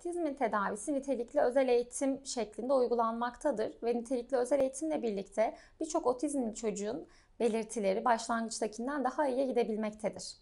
otizmin tedavisi nitelikli özel eğitim şeklinde uygulanmaktadır ve nitelikli özel eğitimle birlikte birçok otizmli çocuğun belirtileri başlangıçtakinden daha iyiye gidebilmektedir.